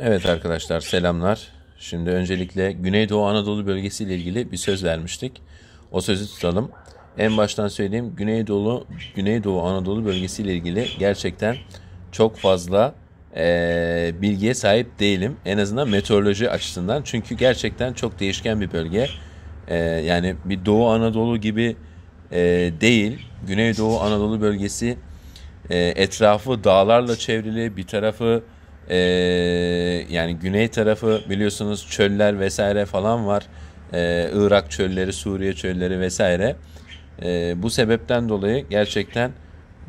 Evet arkadaşlar selamlar. Şimdi öncelikle Güneydoğu Anadolu bölgesi ile ilgili bir söz vermiştik. O sözü tutalım. En baştan söyleyeyim Güneydoğu Güneydoğu Anadolu bölgesi ile ilgili gerçekten çok fazla e, bilgiye sahip değilim. En azından meteoroloji açısından. Çünkü gerçekten çok değişken bir bölge. E, yani bir Doğu Anadolu gibi e, değil. Güneydoğu Anadolu bölgesi e, etrafı dağlarla çevrili. Bir tarafı ee, yani güney tarafı biliyorsunuz çöller vesaire falan var. Ee, Irak çölleri, Suriye çölleri vesaire. Ee, bu sebepten dolayı gerçekten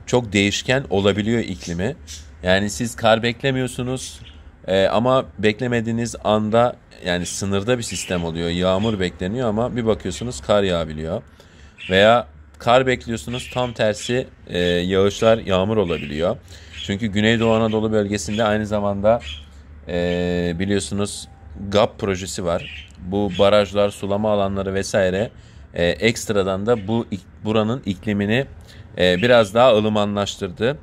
çok değişken olabiliyor iklimi. Yani siz kar beklemiyorsunuz e, ama beklemediğiniz anda yani sınırda bir sistem oluyor. Yağmur bekleniyor ama bir bakıyorsunuz kar yağabiliyor. Veya kar bekliyorsunuz tam tersi e, yağışlar yağmur olabiliyor. Çünkü Güneydoğu Anadolu bölgesinde aynı zamanda e, biliyorsunuz GAP projesi var. Bu barajlar, sulama alanları vesaire e, ekstradan da bu buranın iklimini e, biraz daha ılımanlaştırdı.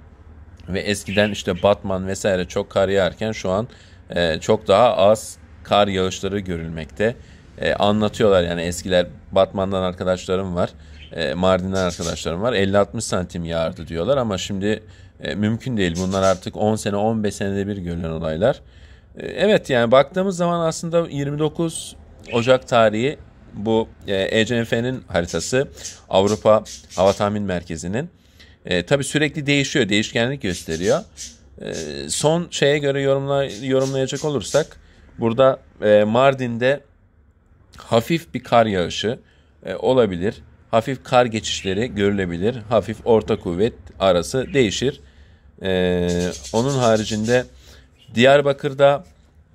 Ve eskiden işte Batman vesaire çok kar yağarken şu an e, çok daha az kar yağışları görülmekte. E, anlatıyorlar yani eskiler Batman'dan arkadaşlarım var. E, Mardin'den arkadaşlarım var. 50-60 santim yağardı diyorlar ama şimdi e, mümkün değil. Bunlar artık 10 sene 15 senede bir görülen olaylar. E, evet yani baktığımız zaman aslında 29 Ocak tarihi bu ECMF'nin haritası Avrupa Hava Tahmin Merkezi'nin. E, tabii sürekli değişiyor, değişkenlik gösteriyor. E, son şeye göre yorumla, yorumlayacak olursak burada e, Mardin'de hafif bir kar yağışı e, olabilir hafif kar geçişleri görülebilir. Hafif orta kuvvet arası değişir. Ee, onun haricinde Diyarbakır'da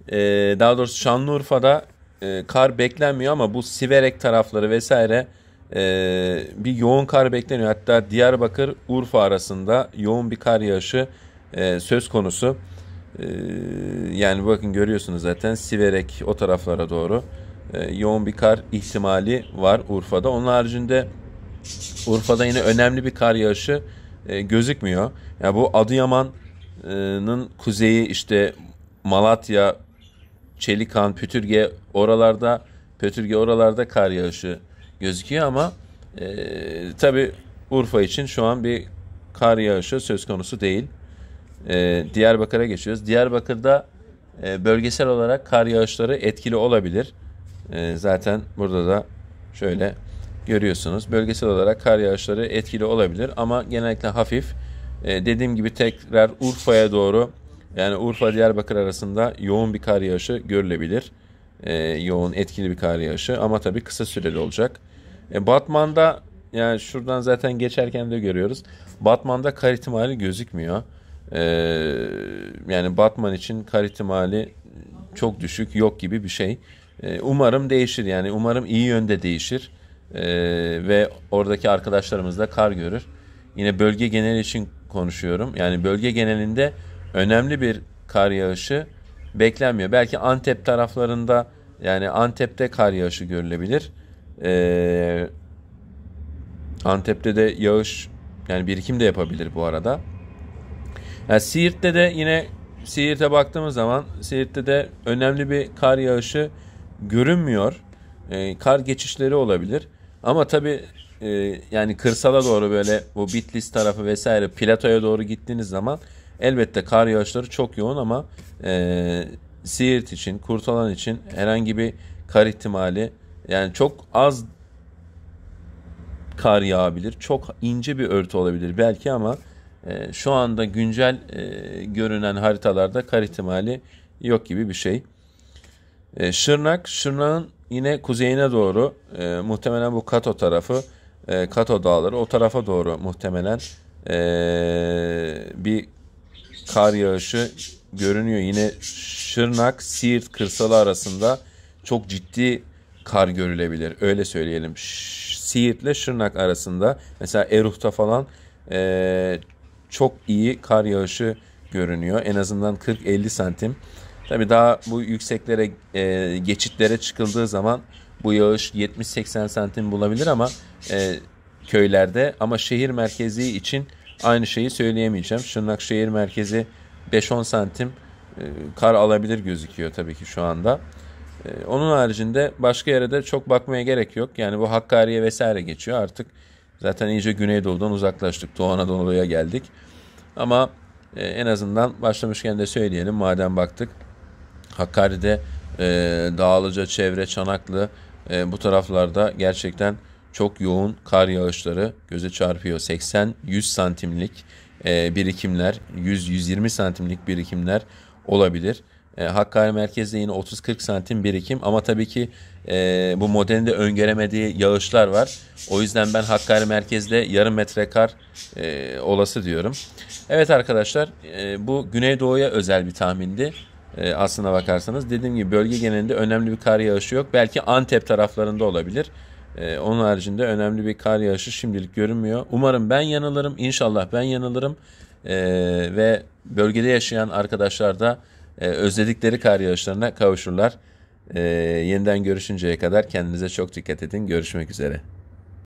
e, daha doğrusu Şanlıurfa'da e, kar beklenmiyor ama bu Siverek tarafları vesaire e, bir yoğun kar bekleniyor. Hatta Diyarbakır Urfa arasında yoğun bir kar yağışı e, söz konusu. E, yani bakın görüyorsunuz zaten Siverek o taraflara doğru. E, yoğun bir kar ihtimali var Urfa'da. Onun haricinde Urfa'da yine önemli bir kar yağışı e, gözükmüyor. Ya yani bu Adıyaman'ın kuzeyi işte Malatya, Çelikan, Pütürge oralarda Pötürge oralarda kar yağışı gözüküyor ama e, tabi Urfa için şu an bir kar yağışı söz konusu değil. E, Diyarbakır'a geçiyoruz. Diyarbakır'da e, bölgesel olarak kar yağışları etkili olabilir. Ee, zaten burada da şöyle görüyorsunuz. Bölgesel olarak kar yağışları etkili olabilir ama genellikle hafif. Ee, dediğim gibi tekrar Urfa'ya doğru yani Urfa Diyarbakır arasında yoğun bir kar yağışı görülebilir. Ee, yoğun etkili bir kar yağışı ama tabii kısa süreli olacak. Batman'da yani şuradan zaten geçerken de görüyoruz. Batman'da kar ihtimali gözükmüyor. yani Batman için kar ihtimali çok düşük yok gibi bir şey. Ee, umarım değişir yani umarım iyi yönde değişir ee, ve oradaki arkadaşlarımız da kar görür. Yine bölge genel için konuşuyorum. Yani bölge genelinde önemli bir kar yağışı beklenmiyor. Belki Antep taraflarında yani Antep'te kar yağışı görülebilir. Ee, Antep'te de yağış yani birikim de yapabilir bu arada. Yani Siirt'te de yine Siirt'e baktığımız zaman Siirt'te de önemli bir kar yağışı görünmüyor. E, kar geçişleri olabilir. Ama tabii e, yani kırsala doğru böyle bu Bitlis tarafı vesaire platoya doğru gittiğiniz zaman elbette kar yağışları çok yoğun ama e, Siirt için, Kurtalan için herhangi bir kar ihtimali yani çok az kar yağabilir. Çok ince bir örtü olabilir belki ama e, şu anda güncel e, görünen haritalarda kar ihtimali yok gibi bir şey. E, Şırnak, Şırnak'ın yine kuzeyine doğru e, muhtemelen bu Kato tarafı, e, Kato dağları o tarafa doğru muhtemelen e, bir kar yağışı görünüyor. Yine Şırnak, Siirt kırsalı arasında çok ciddi kar görülebilir. Öyle söyleyelim. Siirt ile Şırnak arasında mesela Eruh'ta falan e, çok iyi kar yağışı görünüyor. En azından 40-50 santim. Tabii daha bu yükseklere e, geçitlere çıkıldığı zaman bu yağış 70-80 santim bulabilir ama e, köylerde ama şehir merkezi için aynı şeyi söyleyemeyeceğim. Şırnak şehir merkezi 5-10 santim e, kar alabilir gözüküyor tabii ki şu anda. E, onun haricinde başka yere de çok bakmaya gerek yok. Yani bu Hakkari'ye vesaire geçiyor artık. Zaten iyice Güneydoğu'dan uzaklaştık. Doğu Anadolu'ya geldik. Ama e, en azından başlamışken de söyleyelim madem baktık. Hakkari'de e, Dağlıca, Çevre, Çanaklı e, bu taraflarda gerçekten çok yoğun kar yağışları göze çarpıyor. 80-100 santimlik e, birikimler, 100-120 santimlik birikimler olabilir. E, Hakkari merkezde yine 30-40 santim birikim ama tabii ki e, bu modelin de öngöremediği yağışlar var. O yüzden ben Hakkari merkezde yarım metre kar e, olası diyorum. Evet arkadaşlar e, bu Güneydoğu'ya özel bir tahmindi e, aslına bakarsanız. Dediğim gibi bölge genelinde önemli bir kar yağışı yok. Belki Antep taraflarında olabilir. E, onun haricinde önemli bir kar yağışı şimdilik görünmüyor. Umarım ben yanılırım. İnşallah ben yanılırım. E, ve bölgede yaşayan arkadaşlar da e, özledikleri kar yağışlarına kavuşurlar. E, yeniden görüşünceye kadar kendinize çok dikkat edin. Görüşmek üzere.